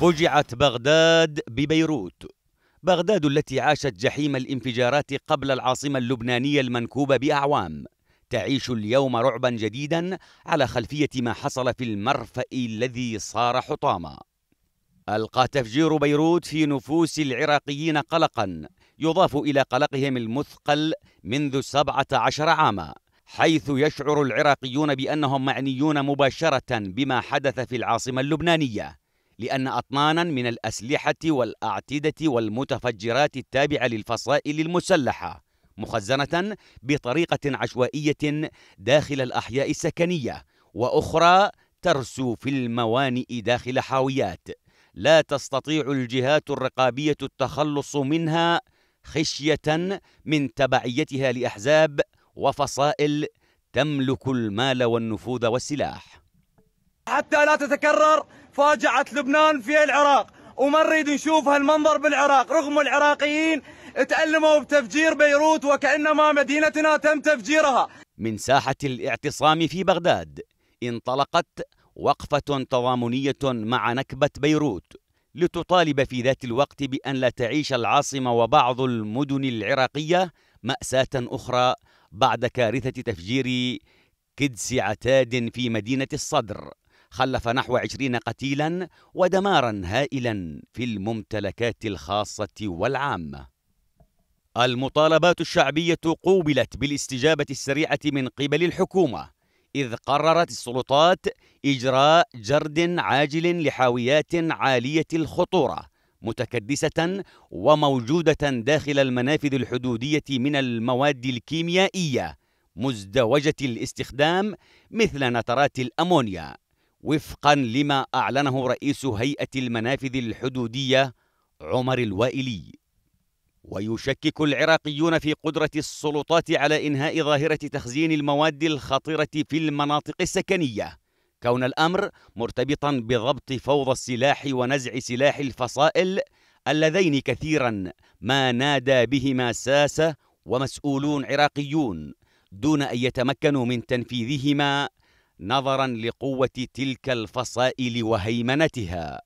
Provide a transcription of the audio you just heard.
فجعت بغداد ببيروت بغداد التي عاشت جحيم الانفجارات قبل العاصمة اللبنانية المنكوبة بأعوام تعيش اليوم رعبا جديدا على خلفية ما حصل في المرفأ الذي صار حطاما ألقى تفجير بيروت في نفوس العراقيين قلقا يضاف إلى قلقهم المثقل منذ 17 عاما حيث يشعر العراقيون بأنهم معنيون مباشرة بما حدث في العاصمة اللبنانية لأن أطنانا من الأسلحة والأعتدة والمتفجرات التابعة للفصائل المسلحة مخزنة بطريقة عشوائية داخل الأحياء السكنية وأخرى ترسو في الموانئ داخل حاويات لا تستطيع الجهات الرقابية التخلص منها خشية من تبعيتها لأحزاب وفصائل تملك المال والنفوذ والسلاح حتى لا تتكرر فاجعة لبنان في العراق وما نريد نشوف هالمنظر بالعراق رغم العراقيين تألموا بتفجير بيروت وكأنما مدينتنا تم تفجيرها من ساحة الاعتصام في بغداد انطلقت وقفة تضامنية مع نكبة بيروت لتطالب في ذات الوقت بأن لا تعيش العاصمة وبعض المدن العراقية مأساة أخرى بعد كارثة تفجير كدس عتاد في مدينة الصدر خلف نحو عشرين قتيلا ودمارا هائلا في الممتلكات الخاصة والعامة المطالبات الشعبية قوبلت بالاستجابة السريعة من قبل الحكومة إذ قررت السلطات إجراء جرد عاجل لحاويات عالية الخطورة متكدسة وموجودة داخل المنافذ الحدودية من المواد الكيميائية مزدوجة الاستخدام مثل نترات الأمونيا وفقا لما أعلنه رئيس هيئة المنافذ الحدودية عمر الوائلي ويشكك العراقيون في قدرة السلطات على إنهاء ظاهرة تخزين المواد الخطرة في المناطق السكنية كون الأمر مرتبطا بضبط فوضى السلاح ونزع سلاح الفصائل اللذين كثيرا ما نادى بهما ساسة ومسؤولون عراقيون دون أن يتمكنوا من تنفيذهما نظرا لقوه تلك الفصائل وهيمنتها